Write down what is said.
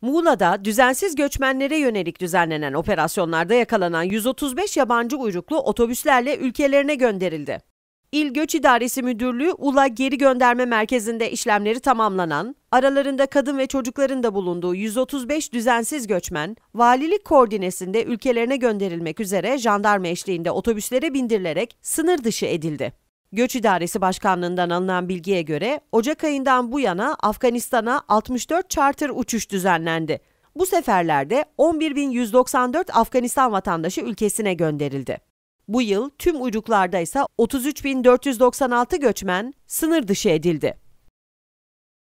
Muğla'da düzensiz göçmenlere yönelik düzenlenen operasyonlarda yakalanan 135 yabancı uyruklu otobüslerle ülkelerine gönderildi. İl Göç İdaresi Müdürlüğü ULA Geri Gönderme Merkezi'nde işlemleri tamamlanan, aralarında kadın ve çocukların da bulunduğu 135 düzensiz göçmen, valilik koordinesinde ülkelerine gönderilmek üzere jandarma eşliğinde otobüslere bindirilerek sınır dışı edildi. Göç İdaresi Başkanlığı'ndan alınan bilgiye göre Ocak ayından bu yana Afganistan'a 64 charter uçuş düzenlendi. Bu seferlerde 11.194 Afganistan vatandaşı ülkesine gönderildi. Bu yıl tüm uyruklarda ise 33.496 göçmen sınır dışı edildi.